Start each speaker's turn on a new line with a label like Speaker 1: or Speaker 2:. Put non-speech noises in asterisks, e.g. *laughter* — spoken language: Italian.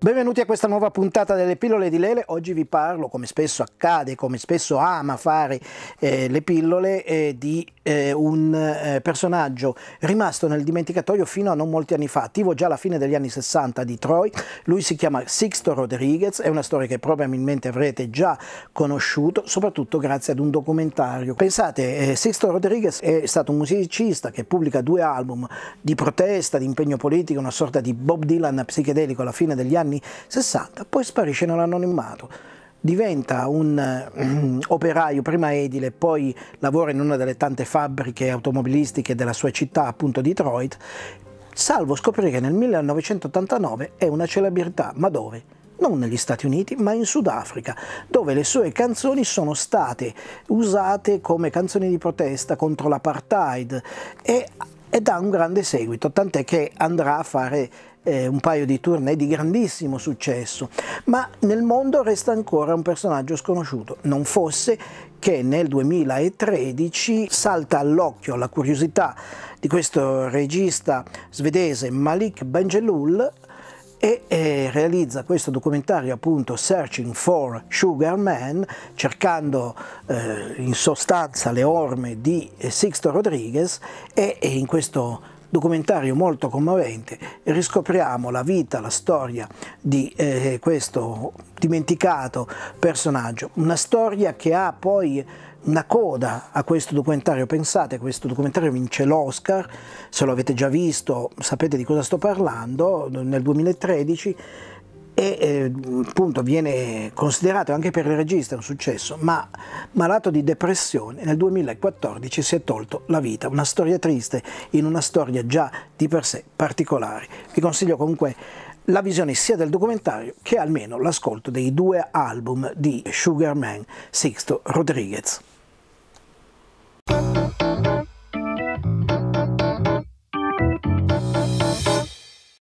Speaker 1: Benvenuti a questa nuova puntata delle pillole di Lele, oggi vi parlo, come spesso accade, come spesso ama fare eh, le pillole, eh, di eh, un eh, personaggio rimasto nel dimenticatoio fino a non molti anni fa, attivo già alla fine degli anni 60 a Detroit, lui si chiama Sixto Rodriguez, è una storia che probabilmente avrete già conosciuto, soprattutto grazie ad un documentario. Pensate, eh, Sixto Rodriguez è stato un musicista che pubblica due album di protesta, di impegno politico, una sorta di Bob Dylan psichedelico alla fine degli anni anni 60, poi sparisce nell'anonimato. Diventa un um, *clears throat* operaio, prima edile, poi lavora in una delle tante fabbriche automobilistiche della sua città, appunto Detroit, salvo scoprire che nel 1989 è una celebrità, ma dove? non negli Stati Uniti, ma in Sudafrica, dove le sue canzoni sono state usate come canzoni di protesta contro l'apartheid e, ed ha un grande seguito, tant'è che andrà a fare eh, un paio di tournée di grandissimo successo, ma nel mondo resta ancora un personaggio sconosciuto, non fosse che nel 2013 salta all'occhio la curiosità di questo regista svedese Malik Benjelul e eh, realizza questo documentario appunto Searching for Sugar Man, cercando eh, in sostanza le orme di eh, Sixto Rodriguez e, e in questo documentario molto commovente, riscopriamo la vita, la storia di eh, questo dimenticato personaggio, una storia che ha poi una coda a questo documentario, pensate, questo documentario vince l'Oscar, se lo avete già visto sapete di cosa sto parlando, nel 2013 e eh, appunto viene considerato anche per il regista un successo, ma malato di depressione nel 2014 si è tolto la vita, una storia triste in una storia già di per sé particolare. Vi consiglio comunque la visione sia del documentario che almeno l'ascolto dei due album di Sugarman Sixto Rodriguez.